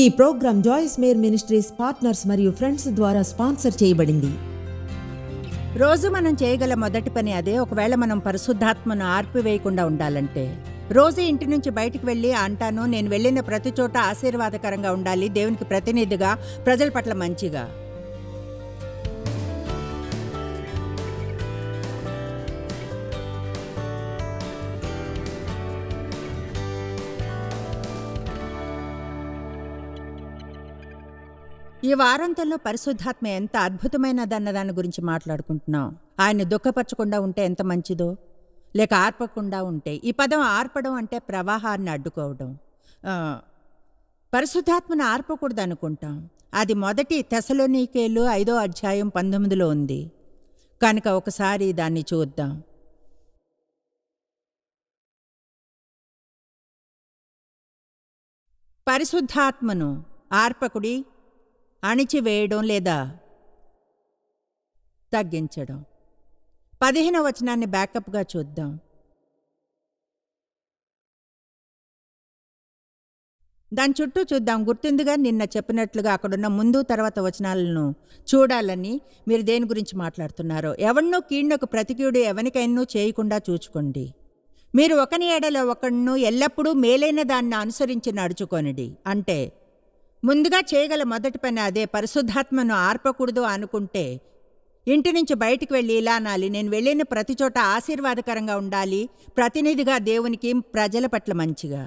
ఈ programme Joyce Meyer ministries partners మరియు friends ద్వారా స్పాన్సర్ చేయబడింది రోజు మనం చేయగల మొదటి పని అదే ఒకవేళ మనం పరిశుద్ధాత్మను ఆర్పివేయకుండా ఉండాలంటే రోజు ఇంటి నుంచి బయటికి వెళ్ళి అంటాను నేను వెళ్ళిన ప్రతి చోట ఆశీర్వాదకరంగా ఉండాలి దేవునికి ప్రతినిధిగా ప్రజల పట్ల మంచిగా ఈ వారాంతంలో పరిశుద్ధాత్మ ఎంత అద్భుతమైనదన్న దాని గురించి మాట్లాడుకుంటున్నాం ఆయన దుఃఖపరచకుండా ఉంటే ఎంత మంచిదో లేక ఆర్పకుండా ఉంటే ఈ పదం ఆర్పడం అంటే ప్రవాహాన్ని అడ్డుకోవడం పరిశుద్ధాత్మను ఆర్పకూడదు అనుకుంటాం అది మొదటి తెసలోనికేలు ఐదో అధ్యాయం పంతొమ్మిదిలో ఉంది కనుక ఒకసారి దాన్ని చూద్దాం పరిశుద్ధాత్మను ఆర్పకుడి అణిచివేయడం లేదా తగ్గించడం పదిహేన వచనాన్ని బ్యాకప్గా చూద్దాం దాని చుట్టూ చూద్దాం గుర్తుందిగా నిన్న చెప్పినట్లుగా అక్కడున్న ముందు తర్వాత వచనాలను చూడాలని మీరు దేని గురించి మాట్లాడుతున్నారో ఎవన్నో కీళ్ళకు ప్రతికీడు ఎవరికైనా చేయకుండా చూచుకోండి మీరు ఒకని ఏడలో ఒకడును ఎల్లప్పుడూ మేలైన దాన్ని అనుసరించి నడుచుకొనిడి అంటే ముందుగా చేయగల మొదటి పని అదే పరిశుద్ధాత్మను ఆర్పకూడదు అనుకుంటే ఇంటి నుంచి బయటికి వెళ్ళి ఇలా అనాలి నేను వెళ్ళిన ప్రతి చోట ఆశీర్వాదకరంగా ఉండాలి ప్రతినిధిగా దేవునికి ప్రజల పట్ల మంచిగా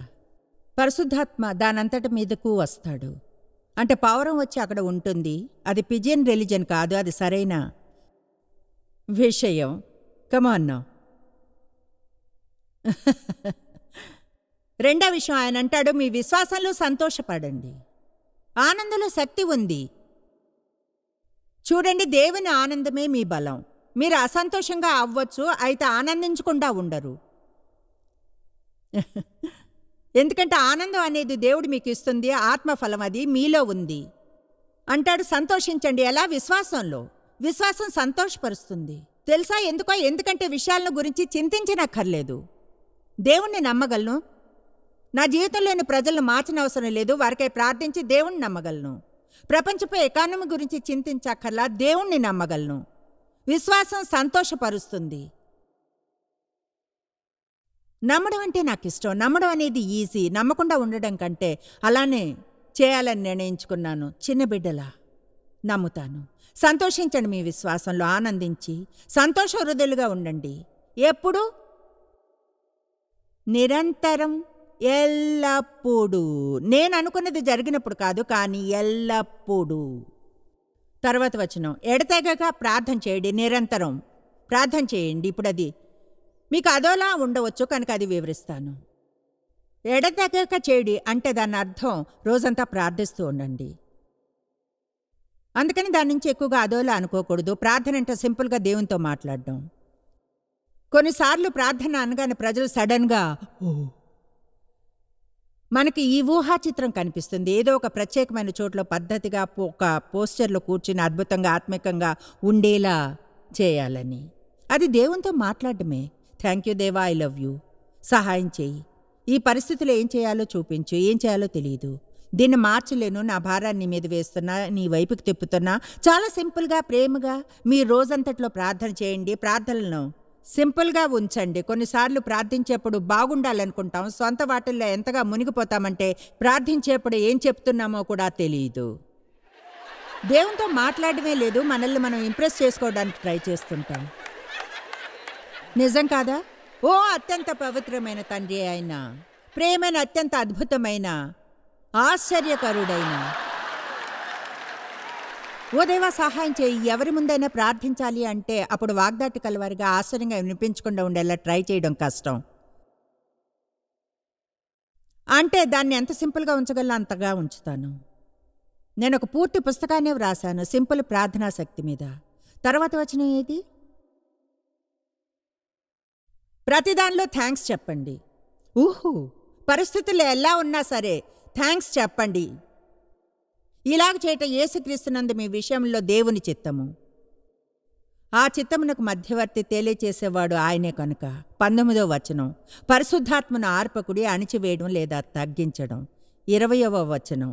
పరిశుద్ధాత్మ దానంతటి మీదకు వస్తాడు అంటే పావురం వచ్చి అక్కడ ఉంటుంది అది పిజియన్ రిలిజన్ కాదు అది సరైన విషయం కమాన్న రెండో విషయం ఆయన అంటాడు మీ విశ్వాసంలో సంతోషపడండి ఆనందంలో శక్తి ఉంది చూడండి దేవుని ఆనందమే మీ బలం మీరు అసంతోషంగా అవ్వచ్చు అయితే ఆనందించకుండా ఉండరు ఎందుకంటే ఆనందం అనేది దేవుడు మీకు ఇస్తుంది ఆత్మఫలం అది మీలో ఉంది అంటాడు సంతోషించండి ఎలా విశ్వాసంలో విశ్వాసం సంతోషపరుస్తుంది తెలుసా ఎందుకో ఎందుకంటే విషయాలను గురించి చింతించినక్కర్లేదు దేవుణ్ణి నమ్మగలను నా జీవితంలోని ప్రజలను మార్చనవసరం లేదు వారికై ప్రార్థించి దేవుణ్ణి నమ్మగలను ప్రపంచపు ఎకానమీ గురించి చింతించక్కర్లా దేవుణ్ణి నమ్మగలను విశ్వాసం సంతోషపరుస్తుంది నమ్మడం అంటే నాకు ఇష్టం నమ్మడం అనేది ఈజీ నమ్మకుండా ఉండడం కంటే అలానే చేయాలని నిర్ణయించుకున్నాను చిన్న బిడ్డలా నమ్ముతాను సంతోషించండి మీ విశ్వాసంలో ఆనందించి సంతోష వృద్ధులుగా ఉండండి ఎప్పుడు నిరంతరం ఎల్లప్పుడూ నేను అనుకున్నది జరిగినప్పుడు కాదు కానీ ఎల్లప్పుడూ తర్వాత వచ్చిన ఎడతెగక ప్రార్థన చేయండి నిరంతరం ప్రార్థన చేయండి ఇప్పుడు అది మీకు అదోలా ఉండవచ్చు కనుక అది వివరిస్తాను ఎడతెగక చేయడి అంటే దాని అర్థం రోజంతా ప్రార్థిస్తూ ఉండండి అందుకని దాని నుంచి ఎక్కువగా అదోలా అనుకోకూడదు ప్రార్థన అంటే సింపుల్గా దేవునితో మాట్లాడడం కొన్నిసార్లు ప్రార్థన అనగానే ప్రజలు సడన్గా ఓ మనకి ఈ ఊహాచిత్రం కనిపిస్తుంది ఏదో ఒక ప్రత్యేకమైన చోట్ల పద్ధతిగా ఒక పోస్టర్లో కూర్చుని అద్భుతంగా ఆత్మికంగా ఉండేలా చేయాలని అది దేవునితో మాట్లాడమే థ్యాంక్ యూ దేవా ఐ లవ్ యూ సహాయం చేయి ఈ పరిస్థితిలో ఏం చేయాలో చూపించు ఏం చేయాలో తెలియదు దీన్ని మార్చలేను నా భారాన్ని మీద వేస్తున్నా నీ వైపుకి తిప్పుతున్నా చాలా సింపుల్గా ప్రేమగా మీ రోజంతట్లో ప్రార్థన చేయండి ప్రార్థనలను సింపుల్గా ఉంచండి కొన్నిసార్లు ప్రార్థించేప్పుడు బాగుండాలనుకుంటాం సొంత వాటిల్లో ఎంతగా మునిగిపోతామంటే ప్రార్థించేప్పుడు ఏం చెప్తున్నామో కూడా తెలియదు దేవునితో మాట్లాడమే లేదు మనల్ని మనం ఇంప్రెస్ చేసుకోవడానికి ట్రై చేస్తుంటాం నిజం కాదా ఓ అత్యంత పవిత్రమైన తండ్రి అయినా ప్రేమైన అత్యంత అద్భుతమైన ఆశ్చర్యకరుడైన ఓ సహాయం చేయి ఎవరి ముందైనా ప్రార్థించాలి అంటే అప్పుడు వాగ్దాటి కలవారిగా ఆశ్చర్యంగా వినిపించకుండా ఉండేలా ట్రై చేయడం కష్టం అంటే దాన్ని ఎంత సింపుల్గా ఉంచగలను అంతగా ఉంచుతాను నేను ఒక పూర్తి పుస్తకాన్ని వ్రాసాను సింపుల్ ప్రార్థనా శక్తి మీద తర్వాత వచ్చిన ఏది ప్రతిదానిలో థ్యాంక్స్ చెప్పండి ఊహు పరిస్థితులు ఎలా ఉన్నా సరే థ్యాంక్స్ చెప్పండి ఇలాగ చేయట ఏసుక్రీస్తునందు మీ విషయంలో దేవుని చిత్తము ఆ చిత్తమునకు మధ్యవర్తి తేలిచేసేవాడు ఆయనే కనుక పంతొమ్మిదో వచనం పరిశుద్ధాత్మను ఆర్పకుడి అణిచివేయడం లేదా తగ్గించడం ఇరవయవ వచనం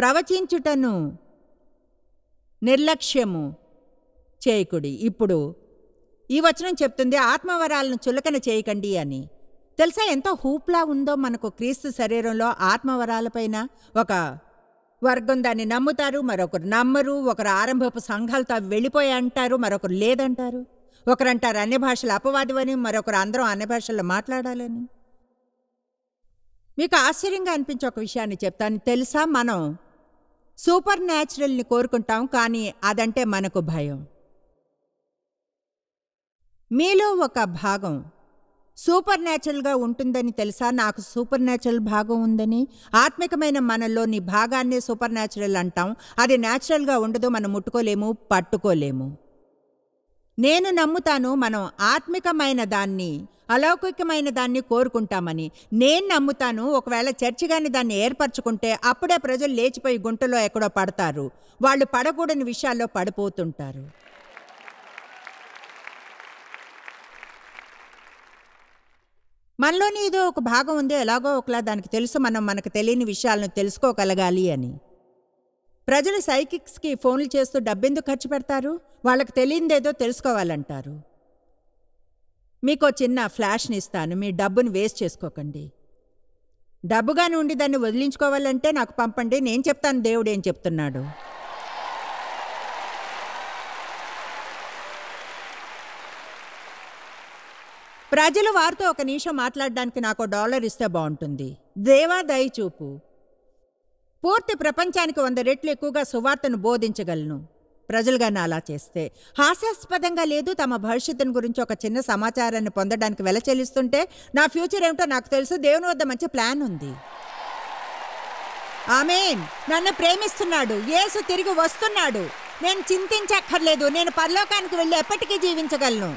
ప్రవచించుటను నిర్లక్ష్యము చేయకుడి ఇప్పుడు ఈ వచనం చెప్తుంది ఆత్మవరాలను చులకన చేయకండి అని తెలుసా ఎంతో హూప్లా ఉందో మనకు క్రీస్తు శరీరంలో ఆత్మవరాలపైన ఒక వర్గం దాన్ని నమ్ముతారు మరొకరు నమ్మరు ఒకరు ఆరంభపు సంఘాలతో వెళ్ళిపోయి అంటారు మరొకరు లేదంటారు ఒకరంటారు అన్ని భాషలు అపవాదమని మరొకరు అందరం అన్ని భాషల్లో మాట్లాడాలని మీకు ఆశ్చర్యంగా అనిపించే ఒక విషయాన్ని చెప్తాను తెలుసా మనం సూపర్ న్యాచురల్ని కోరుకుంటాం కానీ అదంటే మనకు భయం మీలో ఒక భాగం సూపర్ న్యాచురల్గా ఉంటుందని తెలుసా నాకు సూపర్ న్యాచురల్ భాగం ఉందని ఆత్మికమైన మనలోని భాగాన్నే సూపర్ న్యాచురల్ అంటాం అది న్యాచురల్గా ఉండదు మనం ముట్టుకోలేము పట్టుకోలేము నేను నమ్ముతాను మనం ఆత్మికమైన దాన్ని అలౌకికమైన దాన్ని కోరుకుంటామని నేను నమ్ముతాను ఒకవేళ కానీ దాన్ని ఏర్పరచుకుంటే అప్పుడే ప్రజలు లేచిపోయి గుంటలో ఎక్కడో పడతారు వాళ్ళు పడకూడని విషయాల్లో పడిపోతుంటారు మనలోని ఏదో ఒక భాగం ఉందో ఎలాగో ఒకలా దానికి తెలుసు మనం మనకు తెలియని విషయాలను తెలుసుకోగలగాలి అని ప్రజలు సైకిక్స్కి ఫోన్లు చేస్తూ డబ్బెందుకు ఖర్చు పెడతారు వాళ్ళకి తెలియదేదో తెలుసుకోవాలంటారు మీకు చిన్న ఫ్లాష్ని ఇస్తాను మీ డబ్బును వేస్ట్ చేసుకోకండి డబ్బుగా ఉండి దాన్ని వదిలించుకోవాలంటే నాకు పంపండి నేను చెప్తాను దేవుడు ఏం చెప్తున్నాడు ప్రజలు వారితో ఒక నిమిషం మాట్లాడడానికి నాకు డాలర్ ఇస్తే బాగుంటుంది దేవా దయచూపు చూపు పూర్తి ప్రపంచానికి వంద రెట్లు ఎక్కువగా సువార్తను బోధించగలను ప్రజలుగా అలా చేస్తే హాస్యాస్పదంగా లేదు తమ భవిష్యత్తును గురించి ఒక చిన్న సమాచారాన్ని పొందడానికి వెల చెల్లిస్తుంటే నా ఫ్యూచర్ ఏమిటో నాకు తెలుసు దేవుని వద్ద మంచి ప్లాన్ ఉంది ఆమెన్ నన్ను ప్రేమిస్తున్నాడు యేసు తిరిగి వస్తున్నాడు నేను చింతించక్కర్లేదు నేను పరలోకానికి వెళ్ళి ఎప్పటికీ జీవించగలను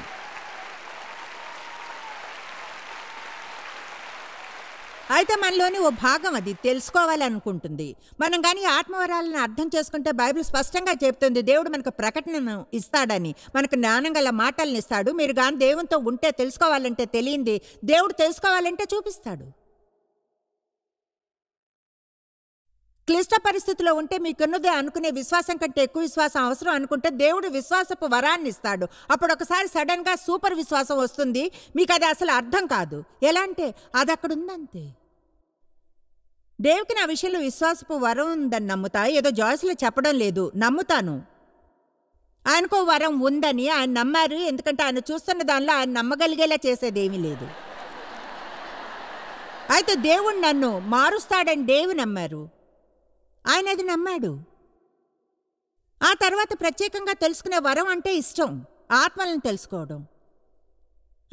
అయితే మనలోని ఓ భాగం అది తెలుసుకోవాలనుకుంటుంది మనం కానీ ఆత్మవరాలను అర్థం చేసుకుంటే బైబిల్ స్పష్టంగా చెప్తుంది దేవుడు మనకు ప్రకటనను ఇస్తాడని మనకు జ్ఞానం గల మాటలను ఇస్తాడు మీరు కానీ దేవునితో ఉంటే తెలుసుకోవాలంటే తెలియంది దేవుడు తెలుసుకోవాలంటే చూపిస్తాడు క్లిష్ట పరిస్థితిలో ఉంటే మీకున్నదే అనుకునే విశ్వాసం కంటే ఎక్కువ విశ్వాసం అవసరం అనుకుంటే దేవుడు విశ్వాసపు వరాన్ని ఇస్తాడు అప్పుడు ఒకసారి సడన్గా సూపర్ విశ్వాసం వస్తుంది మీకు అది అసలు అర్థం కాదు ఎలా అంటే అది అక్కడ ఉందంతే దేవుకి నా విషయంలో విశ్వాసపు వరం ఉందని నమ్ముతా ఏదో జాయిస్లో చెప్పడం లేదు నమ్ముతాను ఆయనకు వరం ఉందని ఆయన నమ్మారు ఎందుకంటే ఆయన చూస్తున్న దానిలో ఆయన నమ్మగలిగేలా చేసేదేమీ లేదు అయితే దేవుడు నన్ను మారుస్తాడని దేవు నమ్మారు ఆయన అది నమ్మాడు ఆ తర్వాత ప్రత్యేకంగా తెలుసుకునే వరం అంటే ఇష్టం ఆత్మలను తెలుసుకోవడం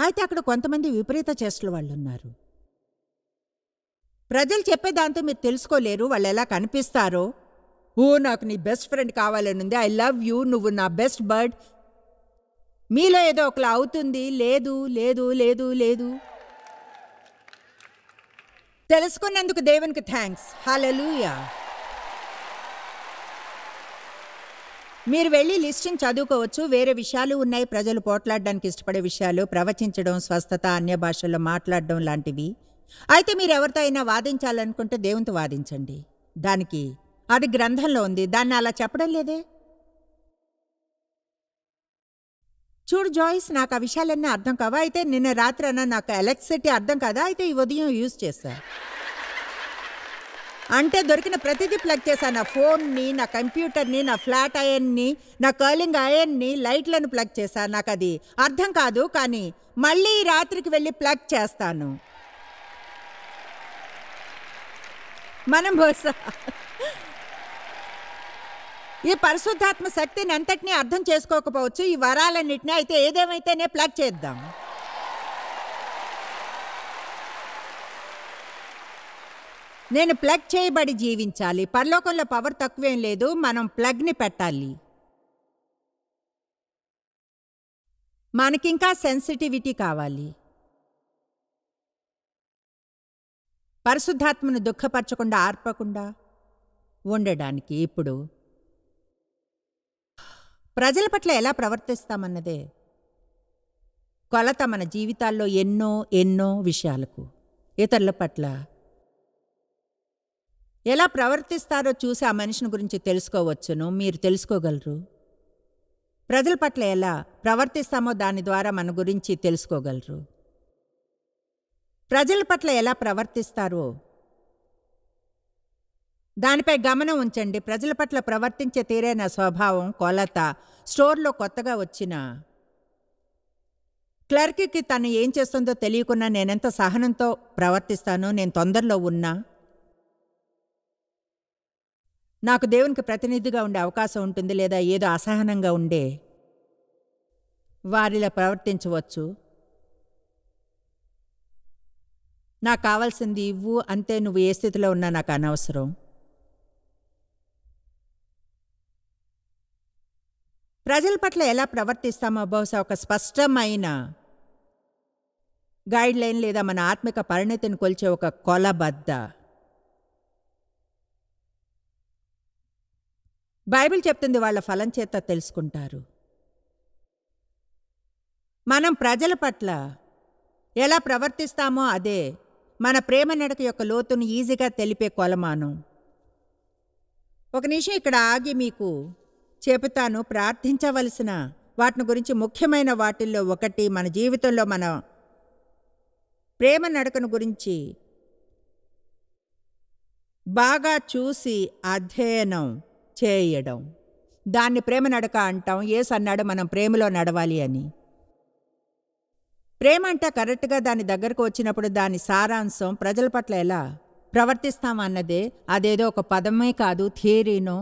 అయితే అక్కడ కొంతమంది విపరీత చేష్టల వాళ్ళు ఉన్నారు ప్రజలు చెప్పేదాంతో మీరు తెలుసుకోలేరు వాళ్ళు ఎలా కనిపిస్తారో ఓ నాకు నీ బెస్ట్ ఫ్రెండ్ కావాలనుంది ఐ లవ్ యూ నువ్వు నా బెస్ట్ బర్డ్ మీలో ఏదో ఒకలా అవుతుంది లేదు లేదు లేదు లేదు తెలుసుకున్నందుకు దేవునికి థ్యాంక్స్ హలలుయా మీరు వెళ్ళి లిస్టుని చదువుకోవచ్చు వేరే విషయాలు ఉన్నాయి ప్రజలు పోట్లాడడానికి ఇష్టపడే విషయాలు ప్రవచించడం స్వస్థత అన్య భాషల్లో మాట్లాడడం లాంటివి అయితే మీరు ఎవరితో అయినా వాదించాలనుకుంటే దేవునితో వాదించండి దానికి అది గ్రంథంలో ఉంది దాన్ని అలా చెప్పడం లేదే చూడు జాయిస్ నాకు ఆ విషయాలన్నీ అర్థం కావా అయితే నిన్న రాత్రి అన్న నాకు ఎలక్ట్రిసిటీ అర్థం కదా అయితే ఈ ఉదయం యూజ్ చేస్తా అంటే దొరికిన ప్రతిదీ ప్లగ్ చేశాను నా ఫోన్ని నా కంప్యూటర్ని నా ఫ్లాట్ అయన్ని నా కర్లింగ్ అయన్ని లైట్లను ప్లగ్ చేశాను నాకు అది అర్థం కాదు కానీ మళ్ళీ రాత్రికి వెళ్ళి ప్లగ్ చేస్తాను మనం బోస ఈ పరిశుద్ధాత్మ శక్తిని అంతటినీ అర్థం చేసుకోకపోవచ్చు ఈ వరాలన్నింటినీ అయితే ఏదేమైతేనే ప్లగ్ చేద్దాం నేను ప్లగ్ చేయబడి జీవించాలి పరలోకంలో పవర్ తక్కువేం లేదు మనం ప్లగ్ని పెట్టాలి మనకింకా సెన్సిటివిటీ కావాలి పరిశుద్ధాత్మను దుఃఖపరచకుండా ఆర్పకుండా ఉండడానికి ఇప్పుడు ప్రజల పట్ల ఎలా ప్రవర్తిస్తామన్నదే కొలత మన జీవితాల్లో ఎన్నో ఎన్నో విషయాలకు ఇతరుల పట్ల ఎలా ప్రవర్తిస్తారో చూసి ఆ మనిషిని గురించి తెలుసుకోవచ్చును మీరు తెలుసుకోగలరు ప్రజల పట్ల ఎలా ప్రవర్తిస్తామో దాని ద్వారా మన గురించి తెలుసుకోగలరు ప్రజల పట్ల ఎలా ప్రవర్తిస్తారో దానిపై గమనం ఉంచండి ప్రజల పట్ల ప్రవర్తించే తీరైన స్వభావం కొలత స్టోర్లో కొత్తగా వచ్చిన క్లర్క్కి తను ఏం చేస్తుందో తెలియకుండా నేనెంత సహనంతో ప్రవర్తిస్తానో నేను తొందరలో ఉన్నా నాకు దేవునికి ప్రతినిధిగా ఉండే అవకాశం ఉంటుంది లేదా ఏదో అసహనంగా ఉండే వారిలా ప్రవర్తించవచ్చు నాకు కావాల్సింది ఇవ్వు అంతే నువ్వు ఏ స్థితిలో ఉన్నా నాకు అనవసరం ప్రజల పట్ల ఎలా ప్రవర్తిస్తామో బహుశా ఒక స్పష్టమైన గైడ్ లైన్ లేదా మన ఆత్మిక పరిణతిని కొలిచే ఒక కొలబద్ద బైబిల్ చెప్తుంది వాళ్ళ ఫలం చేత తెలుసుకుంటారు మనం ప్రజల పట్ల ఎలా ప్రవర్తిస్తామో అదే మన ప్రేమ నడక యొక్క లోతును ఈజీగా తెలిపే కొలమానం ఒక నిమిషం ఇక్కడ ఆగి మీకు చెబుతాను ప్రార్థించవలసిన వాటిని గురించి ముఖ్యమైన వాటిల్లో ఒకటి మన జీవితంలో మన ప్రేమ నడకను గురించి బాగా చూసి అధ్యయనం చేయడం దాన్ని ప్రేమ నడక అంటాం ఏసు అన్నాడు మనం ప్రేమలో నడవాలి అని ప్రేమ అంటే కరెక్ట్గా దాని దగ్గరకు వచ్చినప్పుడు దాని సారాంశం ప్రజల పట్ల ఎలా ప్రవర్తిస్తామన్నదే అదేదో ఒక పదమే కాదు థియరీనో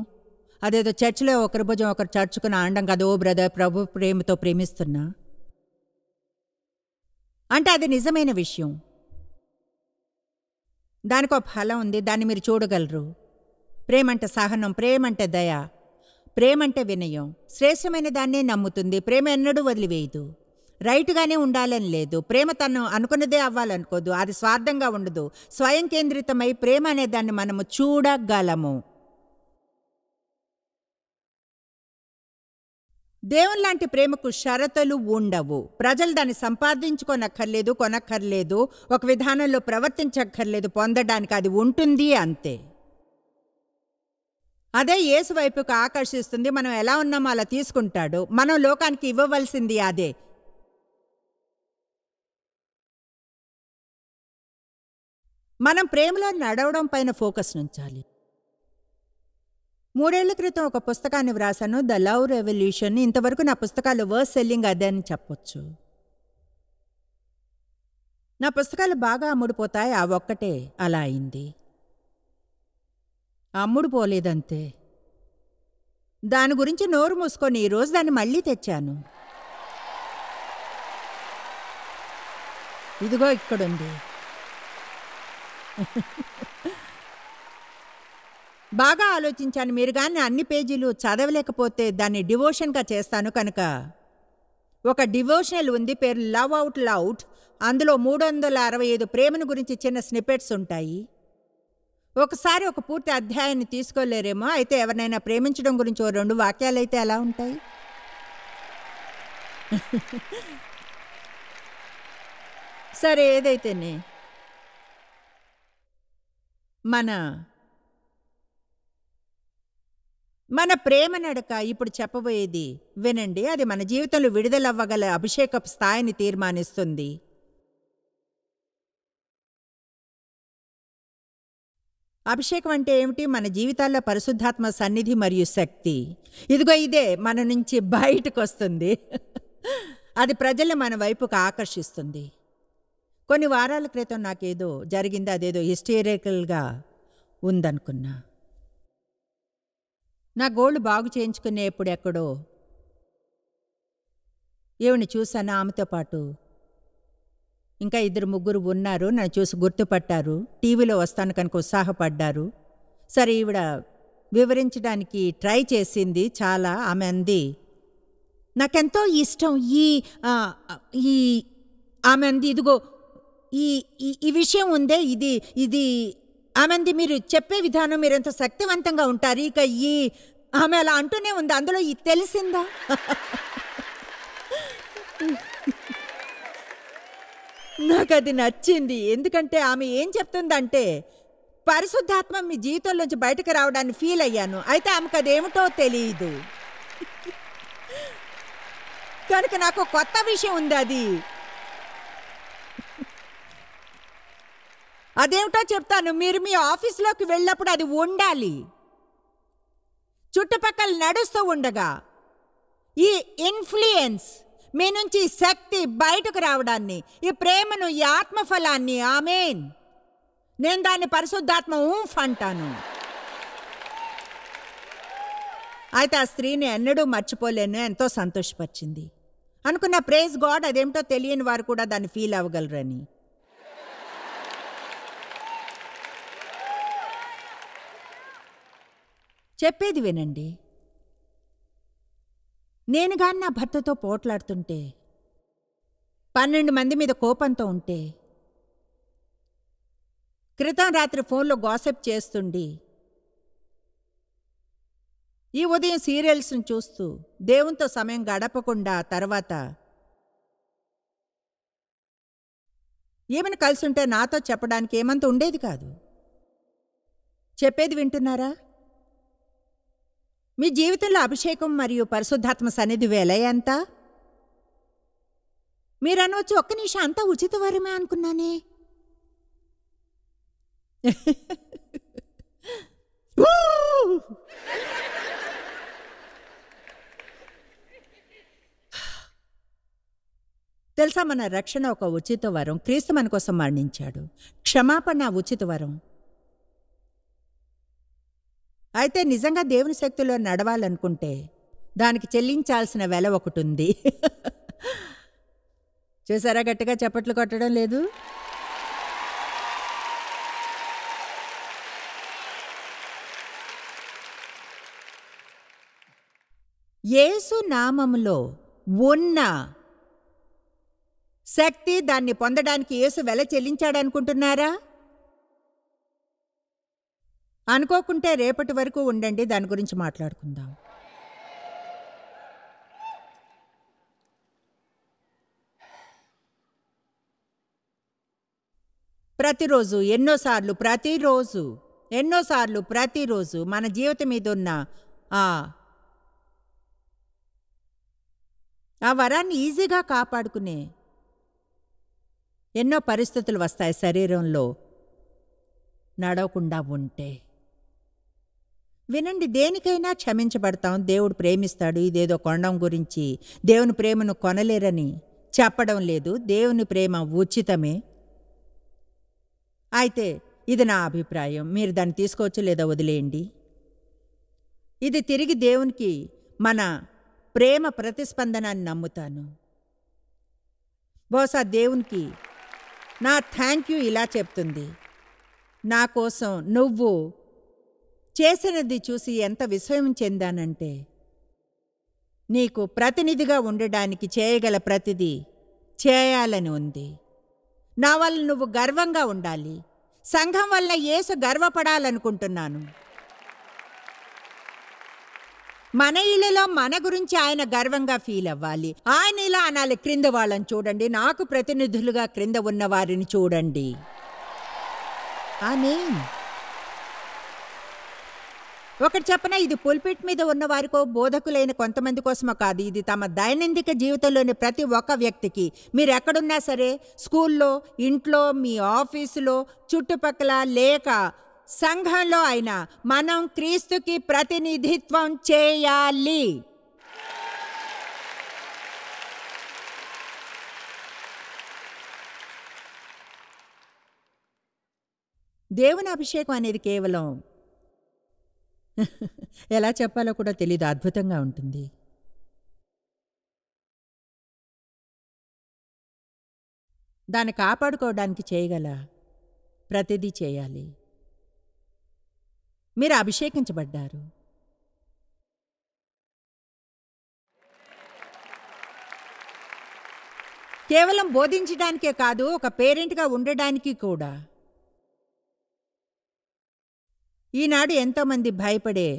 అదేదో చర్చిలో ఒకరి భుజం ఒకరు చర్చుకుని ఆండం కదా ఓ బ్రదర్ ప్రభు ప్రేమతో ప్రేమిస్తున్నా అంటే అది నిజమైన విషయం దానికి ఫలం ఉంది దాన్ని మీరు చూడగలరు ప్రేమంటే సహనం ప్రేమంటే దయ ప్రేమంటే వినయం శ్రేష్టమైన దాన్నే నమ్ముతుంది ప్రేమ ఎన్నడూ వదిలివేయదు రైట్గానే ఉండాలని లేదు ప్రేమ తను అనుకున్నదే అవ్వాలనుకోదు అది స్వార్థంగా ఉండదు స్వయం కేంద్రితమై ప్రేమ అనే దాన్ని మనము చూడగలము దేవుని లాంటి ప్రేమకు షరతులు ఉండవు ప్రజలు దాన్ని సంపాదించుకోనక్కర్లేదు కొనక్కర్లేదు ఒక విధానంలో ప్రవర్తించక్కర్లేదు పొందడానికి అది ఉంటుంది అంతే అదే యేసు వైపుకు ఆకర్షిస్తుంది మనం ఎలా ఉన్నామో అలా తీసుకుంటాడు మనం లోకానికి ఇవ్వవలసింది అదే మనం ప్రేమలో నడవడం పైన ఫోకస్ ఉంచాలి మూడేళ్ల క్రితం ఒక పుస్తకాన్ని వ్రాసాను ద లవ్ రెవల్యూషన్ ఇంతవరకు నా పుస్తకాలు వర్స్ సెల్లింగ్ అదే అని చెప్పొచ్చు నా పుస్తకాలు బాగా అమ్ముడుపోతాయి ఆ ఒక్కటే అలా అయింది అమ్ముడు పోలేదంతే దాని గురించి నోరు మూసుకొని ఈరోజు దాన్ని మళ్ళీ తెచ్చాను ఇదిగో ఇక్కడుంది బాగా ఆలోచించాను మీరు కానీ అన్ని పేజీలు చదవలేకపోతే దాన్ని డివోషన్గా చేస్తాను కనుక ఒక డివోషనల్ ఉంది పేరు లవ్ అవుట్ లౌట్ అందులో మూడు వందల అరవై ఐదు ప్రేమను గురించి చిన్న స్నిపెట్స్ ఉంటాయి ఒకసారి ఒక పూర్తి అధ్యాయాన్ని తీసుకోలేరేమో అయితే ఎవరినైనా ప్రేమించడం గురించి ఓ రెండు వాక్యాలు అయితే ఎలా ఉంటాయి సరే ఏదైతేనే మన మన ప్రేమ నడక ఇప్పుడు చెప్పబోయేది వినండి అది మన జీవితంలో విడుదలవ్వగల అభిషేక స్థాయిని తీర్మానిస్తుంది అభిషేకం అంటే ఏమిటి మన జీవితాల్లో పరిశుద్ధాత్మ సన్నిధి మరియు శక్తి ఇదిగో ఇదే మన నుంచి బయటకు వస్తుంది అది ప్రజలు మన వైపుకు ఆకర్షిస్తుంది కొన్ని వారాల క్రితం నాకేదో జరిగింది అదేదో హిస్టేరికల్గా ఉందనుకున్నా నా గోల్డ్ బాగు ఎప్పుడు ఎక్కడో ఏమిని చూశాను ఆమెతో పాటు ఇంకా ఇద్దరు ముగ్గురు ఉన్నారు నన్ను చూసి గుర్తుపట్టారు టీవీలో వస్తాను కనుక ఉత్సాహపడ్డారు సరే ఈవిడ వివరించడానికి ట్రై చేసింది చాలా ఆమె అంది నాకెంతో ఇష్టం ఈ ఈ ఆమె అంది ఇదిగో ఈ ఈ విషయం ఉందే ఇది ఇది ఆమెంది మీరు చెప్పే విధానం మీరు ఎంత శక్తివంతంగా ఉంటారు ఇక ఈ ఆమె అలా అంటూనే ఉంది అందులో ఇది తెలిసిందా నాకు అది నచ్చింది ఎందుకంటే ఆమె ఏం చెప్తుందంటే పరిశుద్ధాత్మ మీ జీవితంలోంచి బయటకు రావడాన్ని ఫీల్ అయ్యాను అయితే ఆమెకు అదేమిటో తెలియదు కనుక నాకు కొత్త విషయం ఉంది అది అదేమిటో చెప్తాను మీరు మీ ఆఫీస్లోకి వెళ్ళినప్పుడు అది ఉండాలి చుట్టుపక్కల నడుస్తూ ఉండగా ఈ ఇన్ఫ్లుయెన్స్ మీ నుంచి శక్తి బయటకు రావడాన్ని ఈ ప్రేమను ఈ ఆత్మఫలాన్ని ఆమెన్ నేను దాన్ని పరిశుద్ధాత్మ ఊంఫ్ అంటాను అయితే ఆ స్త్రీని ఎన్నడూ మర్చిపోలేను ఎంతో సంతోషపరిచింది అనుకున్న ప్రేజ్ గాడ్ అదేమిటో తెలియని వారు కూడా దాన్ని ఫీల్ అవ్వగలరని చెప్పేది వినండి నేను గాని నా భర్తతో పోట్లాడుతుంటే పన్నెండు మంది మీద కోపంతో ఉంటే క్రితం రాత్రి ఫోన్లో గాసెప్ చేస్తుండి ఈ ఉదయం సీరియల్స్ని చూస్తూ దేవునితో సమయం గడపకుండా తర్వాత ఏమని కలిసి ఉంటే నాతో చెప్పడానికి ఏమంత ఉండేది కాదు చెప్పేది వింటున్నారా మీ జీవితంలో అభిషేకం మరియు పరిశుద్ధాత్మ సన్నిధి వేల ఎంత మీరు అనవచ్చు ఒక్క నిమిషం అంతా ఉచిత వరమే అనుకున్నానే తెలుసా మన రక్షణ ఒక ఉచిత వరం క్రీస్తు మన కోసం మరణించాడు క్షమాపణ ఉచిత వరం అయితే నిజంగా దేవుని శక్తిలో నడవాలనుకుంటే దానికి చెల్లించాల్సిన వెల ఒకటి ఉంది చూసారా గట్టిగా చప్పట్లు కొట్టడం లేదు ఏసు నామంలో ఉన్న శక్తి దాన్ని పొందడానికి యేసు వెల చెల్లించాడనుకుంటున్నారా అనుకోకుంటే రేపటి వరకు ఉండండి దాని గురించి మాట్లాడుకుందాం ప్రతిరోజు ఎన్నోసార్లు ప్రతిరోజు ఎన్నోసార్లు ప్రతిరోజు మన జీవితం మీద ఉన్న ఆ ఆ వరాన్ని ఈజీగా కాపాడుకునే ఎన్నో పరిస్థితులు వస్తాయి శరీరంలో నడవకుండా ఉంటే వినండి దేనికైనా క్షమించబడతాం దేవుడు ప్రేమిస్తాడు ఇదేదో కొండం గురించి దేవుని ప్రేమను కొనలేరని చెప్పడం లేదు దేవుని ప్రేమ ఉచితమే అయితే ఇది నా అభిప్రాయం మీరు దాన్ని తీసుకోవచ్చు లేదా వదిలేయండి ఇది తిరిగి దేవునికి మన ప్రేమ ప్రతిస్పందనాన్ని నమ్ముతాను బహుశా దేవునికి నా థ్యాంక్ యూ ఇలా చెప్తుంది నా కోసం నువ్వు చేసినది చూసి ఎంత విస్మయం చెందానంటే నీకు ప్రతినిధిగా ఉండడానికి చేయగల ప్రతిదీ చేయాలని ఉంది నా వల్ల నువ్వు గర్వంగా ఉండాలి సంఘం వల్ల ఏసు గర్వపడాలనుకుంటున్నాను మన ఇళ్ళలో మన గురించి ఆయన గర్వంగా ఫీల్ అవ్వాలి ఆయన ఇలా అనాలి క్రింద వాళ్ళని చూడండి నాకు ప్రతినిధులుగా క్రింద ఉన్న వారిని చూడండి అని ఒకటి చెప్పన ఇది పుల్పిట్ మీద ఉన్నవారికో బోధకులైన కొంతమంది కోసమో కాదు ఇది తమ దైనందిక జీవితంలోని ప్రతి ఒక్క వ్యక్తికి మీరు ఎక్కడున్నా సరే స్కూల్లో ఇంట్లో మీ ఆఫీసులో చుట్టుపక్కల లేక సంఘంలో అయినా మనం క్రీస్తుకి ప్రతినిధిత్వం చేయాలి దేవుని అభిషేకం అనేది కేవలం ఎలా చెప్పాలో కూడా తెలియదు అద్భుతంగా ఉంటుంది దాన్ని కాపాడుకోవడానికి చేయగల ప్రతిదీ చేయాలి మీరు అభిషేకించబడ్డారు కేవలం బోధించడానికే కాదు ఒక పేరెంట్గా ఉండడానికి కూడా ఈనాడు ఎంతోమంది భయపడే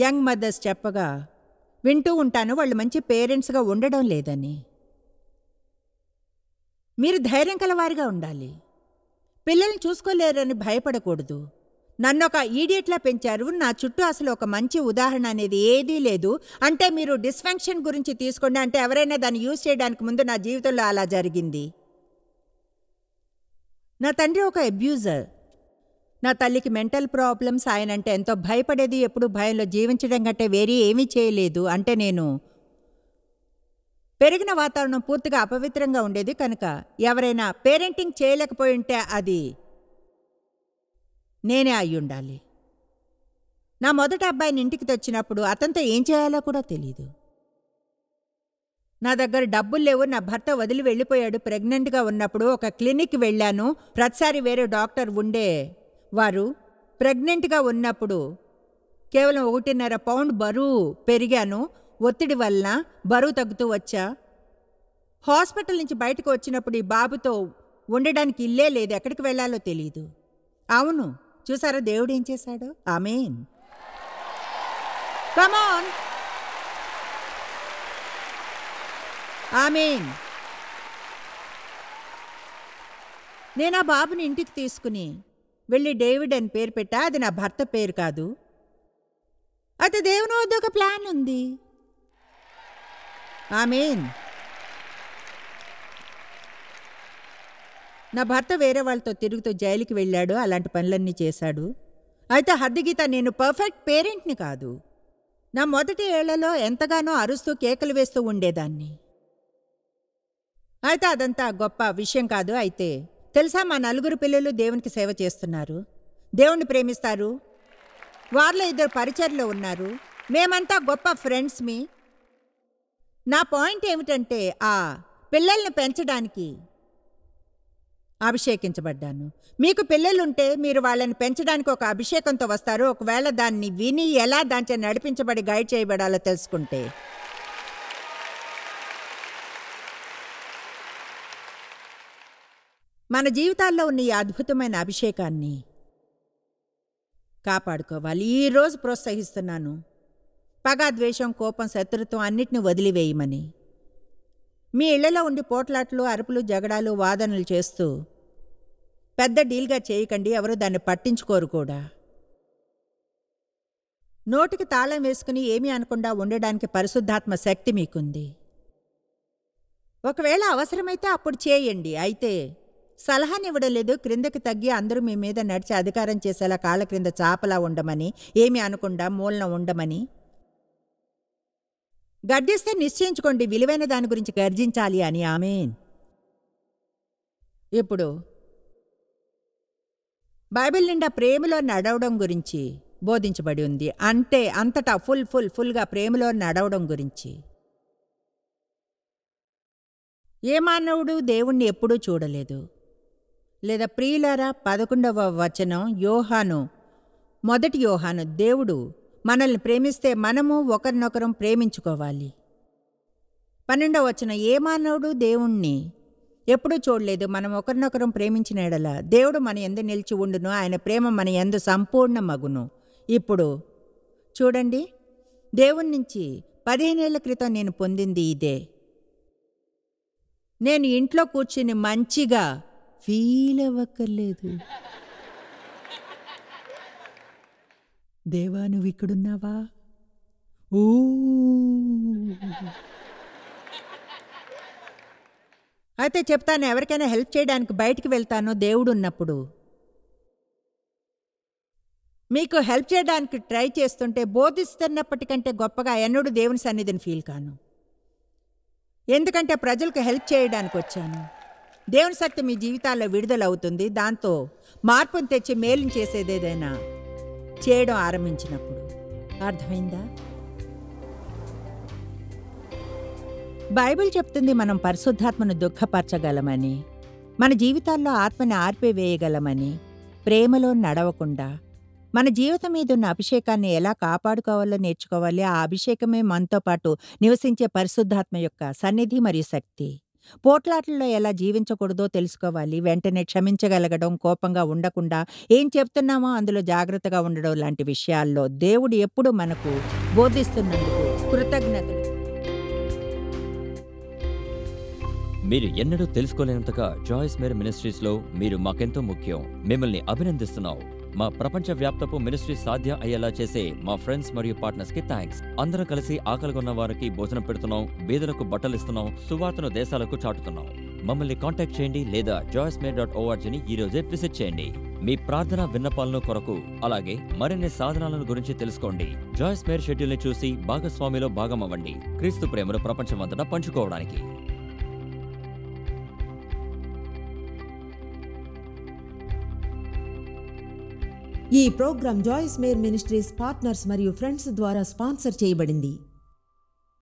యంగ్ మదర్స్ చెప్పగా వింటూ ఉంటాను వాళ్ళు మంచి పేరెంట్స్గా ఉండడం లేదని మీరు ధైర్యం కలవారిగా ఉండాలి పిల్లల్ని చూసుకోలేరని భయపడకూడదు నన్ను ఒక ఈడియట్లా పెంచారు నా చుట్టూ అసలు ఒక మంచి ఉదాహరణ అనేది ఏదీ లేదు అంటే మీరు డిస్ఫంక్షన్ గురించి తీసుకోండి అంటే ఎవరైనా దాన్ని యూజ్ చేయడానికి ముందు నా జీవితంలో అలా జరిగింది నా తండ్రి ఒక అబ్యూజర్ నా తల్లికి మెంటల్ ప్రాబ్లమ్స్ ఆయనంటే ఎంతో భయపడేది ఎప్పుడు భయంలో జీవించడం కంటే వేరే ఏమీ చేయలేదు అంటే నేను పెరిగిన వాతావరణం పూర్తిగా అపవిత్రంగా ఉండేది కనుక ఎవరైనా పేరెంటింగ్ చేయలేకపోయి ఉంటే అది నేనే అయి ఉండాలి నా మొదటి అబ్బాయిని ఇంటికి తెచ్చినప్పుడు అతనితో ఏం చేయాలో కూడా తెలియదు నా దగ్గర డబ్బులు లేవు నా భర్త వదిలి వెళ్ళిపోయాడు ప్రెగ్నెంట్గా ఉన్నప్పుడు ఒక క్లినిక్ వెళ్ళాను ప్రతిసారి వేరే డాక్టర్ ఉండే వారు ప్రెగ్నెంట్గా ఉన్నప్పుడు కేవలం ఒకటిన్నర పౌండ్ బరువు పెరిగాను ఒత్తిడి వలన బరువు తగ్గుతూ వచ్చా హాస్పిటల్ నుంచి బయటకు వచ్చినప్పుడు ఈ బాబుతో ఉండడానికి ఇల్లే లేదు ఎక్కడికి వెళ్ళాలో తెలియదు అవును చూసారా దేవుడు ఏం చేశాడు ఆమెన్ కమాన్ ఆమెన్ నేను ఆ బాబుని ఇంటికి తీసుకుని వెళ్ళి డేవిడ్ అని పేరు పెట్టా అది నా భర్త పేరు కాదు అత దేవుని వద్ద ఒక ప్లాన్ ఉంది ఆమెన్ నా భర్త వేరే వాళ్ళతో తిరుగుతూ జైలుకి వెళ్ళాడు అలాంటి పనులన్నీ చేశాడు అయితే హద్దిగీత నేను పర్ఫెక్ట్ పేరెంట్ని కాదు నా మొదటి ఏళ్లలో ఎంతగానో అరుస్తూ కేకలు వేస్తూ ఉండేదాన్ని అయితే అదంతా గొప్ప విషయం కాదు అయితే తెలుసా మా నలుగురు పిల్లలు దేవునికి సేవ చేస్తున్నారు దేవుణ్ణి ప్రేమిస్తారు వారిలో ఇద్దరు పరిచయలో ఉన్నారు మేమంతా గొప్ప ఫ్రెండ్స్ మీ నా పాయింట్ ఏమిటంటే ఆ పిల్లల్ని పెంచడానికి అభిషేకించబడ్డాను మీకు పిల్లలుంటే మీరు వాళ్ళని పెంచడానికి ఒక అభిషేకంతో వస్తారు ఒకవేళ దాన్ని విని ఎలా దాంట్లో నడిపించబడి గైడ్ చేయబడాలో తెలుసుకుంటే మన జీవితాల్లో ఉన్న ఈ అద్భుతమైన అభిషేకాన్ని కాపాడుకోవాలి ఈరోజు ప్రోత్సహిస్తున్నాను పగ ద్వేషం కోపం శత్రుత్వం అన్నిటిని వదిలివేయమని మీ ఇళ్లలో ఉండి పోట్లాట్లు అరుపులు జగడాలు వాదనలు చేస్తూ పెద్ద డీల్గా చేయకండి ఎవరు దాన్ని పట్టించుకోరు కూడా నోటికి తాళం వేసుకుని ఏమీ అనకుండా ఉండడానికి పరిశుద్ధాత్మ శక్తి మీకుంది ఒకవేళ అవసరమైతే అప్పుడు చేయండి అయితే లేదు క్రిందకి తగ్గి అందరూ మీ మీద నడిచి అధికారం చేసేలా కాళ్ళ క్రింద చాపలా ఉండమని ఏమి అనకుండా మూలన ఉండమని గర్జిస్తే నిశ్చయించుకోండి విలువైన దాని గురించి గర్జించాలి అని ఆమెన్ ఇప్పుడు బైబిల్ నిండా ప్రేమలో నడవడం గురించి బోధించబడి ఉంది అంటే అంతటా ఫుల్ ఫుల్ ఫుల్గా ప్రేమలో నడవడం గురించి ఏ మానవుడు దేవుణ్ణి ఎప్పుడూ చూడలేదు లేదా ప్రియులారా పదకొండవ వచనం యోహాను మొదటి యోహాను దేవుడు మనల్ని ప్రేమిస్తే మనము ఒకరినొకరం ప్రేమించుకోవాలి పన్నెండవ వచనం ఏ మానవుడు దేవుణ్ణి ఎప్పుడూ చూడలేదు మనం ఒకరినొకరం ప్రేమించిన ఎడల దేవుడు మన ఎందు నిలిచి ఉండును ఆయన ప్రేమ మన ఎందు సంపూర్ణ మగును ఇప్పుడు చూడండి దేవుని నుంచి పదిహేనేళ్ల క్రితం నేను పొందింది ఇదే నేను ఇంట్లో కూర్చుని మంచిగా ఫీల్ అవ్వక్కర్లేదు దేవా నువ్వు ఇక్కడున్నావా ఊ అయితే చెప్తాను ఎవరికైనా హెల్ప్ చేయడానికి బయటికి వెళ్తాను దేవుడు ఉన్నప్పుడు మీకు హెల్ప్ చేయడానికి ట్రై చేస్తుంటే బోధిస్తున్నప్పటికంటే గొప్పగా ఎన్నడూ దేవుని సన్నిధిని ఫీల్ కాను ఎందుకంటే ప్రజలకు హెల్ప్ చేయడానికి వచ్చాను దేవుని శక్తి మీ జీవితాల్లో విడుదలవుతుంది దాంతో మార్పును తెచ్చి మేలు చేసేదేదైనా చేయడం ఆరంభించినప్పుడు అర్థమైందా బైబిల్ చెప్తుంది మనం పరిశుద్ధాత్మను దుఃఖపరచగలమని మన జీవితాల్లో ఆత్మని ఆర్పివేయగలమని ప్రేమలో నడవకుండా మన జీవితం మీద ఉన్న అభిషేకాన్ని ఎలా కాపాడుకోవాలో నేర్చుకోవాలి ఆ అభిషేకమే మనతో పాటు నివసించే పరిశుద్ధాత్మ యొక్క సన్నిధి మరియు శక్తి పోట్లాటల్లో ఎలా జీవించకూడదో తెలుసుకోవాలి వెంటనే క్షమించగలగడం కోపంగా ఉండకుండా ఏం చెప్తున్నామో అందులో జాగ్రత్తగా ఉండడం లాంటి విషయాల్లో దేవుడు ఎప్పుడు మనకు బోధిస్తున్నందుకు కృతజ్ఞతలు మీరు ఎన్నడూ తెలుసుకోలేనంతగా జాయిస్ మేర్ మినిస్ట్రీస్లో మీరు మాకెంతో ముఖ్యం మిమ్మల్ని అభినందిస్తున్నాం మా ప్రపంచ వ్యాప్తపు మినిస్ట్రీ సాధ్యం అయ్యేలా చేసే మా ఫ్రెండ్స్ మరియు పార్ట్నర్స్ కి థ్యాంక్స్ అందరం కలిసి ఆకలిగొన్న వారికి భోజనం పెడుతున్నాం బీదలకు బట్టలు ఇస్తున్నాం సువార్తను దేశాలకు చాటుతున్నాం మమ్మల్ని కాంటాక్ట్ చేయండి లేదా జాయిస్ మే డాట్ ఓఆర్జీని ఈరోజే విజిట్ చేయండి మీ ప్రార్థన విన్నపాలను కొరకు అలాగే మరిన్ని సాధనాలను గురించి తెలుసుకోండి జాయిస్ మేర్ షెడ్యూల్ని చూసి భాగస్వామిలో భాగమవ్వండి క్రీస్తు ప్రేమను ప్రపంచమంతటా పంచుకోవడానికి ఈ programme Joyce Meyer ministries partners మరియు ఫ్రెండ్స్ ద్వారా స్పాన్సర్ చేయబడింది